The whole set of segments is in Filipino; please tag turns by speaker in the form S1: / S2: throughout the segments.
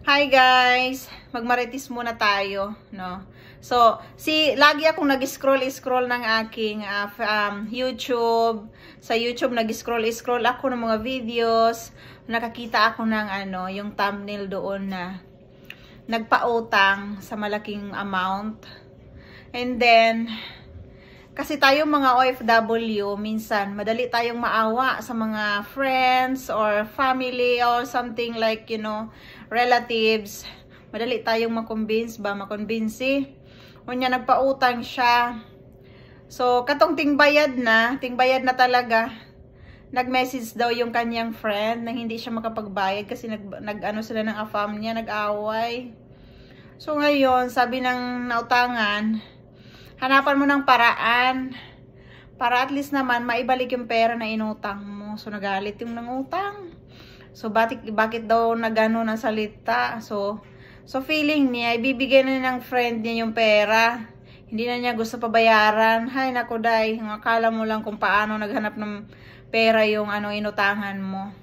S1: Hi guys! Magmaritis muna tayo, no? So, si lagi akong nag-scroll scroll ng aking uh, um, YouTube. Sa YouTube nag-scroll scroll ako ng mga videos. Nakakita ako ng ano, yung thumbnail doon na nagpautang sa malaking amount. And then kasi tayo mga OFW, minsan, madali tayong maawa sa mga friends or family or something like, you know, relatives. Madali tayong makonvince ba, makonvince. Unya, nagpautang siya. So, katong tingbayad na, tingbayad na talaga, nag-message daw yung kanyang friend na hindi siya makapagbayad kasi nag, nag ano sila ng afam niya, nag-away. So, ngayon, sabi ng nautangan, hanapan mo ng paraan para at least naman maibalik yung pera na inutang mo. So, nagalit yung nangutang. So, bakit, bakit daw nagano ng salita? So, so feeling niya, ibibigay na niya ng friend niya yung pera. Hindi na niya gusto pabayaran. Hay, naku, day. Akala mo lang kung paano naghanap ng pera yung ano, inutangan mo.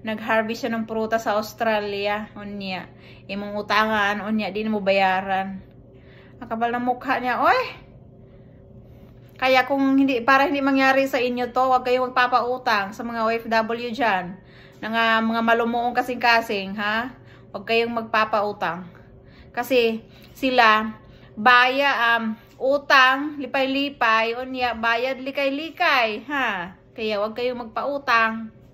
S1: Nag-harvest siya ng pruta sa Australia. O niya. Imong utangan. O niya. Di na mo bayaran. Ang na mukha niya. Oy! Kaya kung hindi, para hindi mangyari sa inyo to, huwag kayong magpapautang sa mga OFW dyan. Ng uh, mga malumuong kasing-kasing, ha? Huwag kayong magpapautang. Kasi sila, baya, um, utang, lipay-lipay, unya, bayad likay-likay, ha? Kaya huwag kayong magpautang.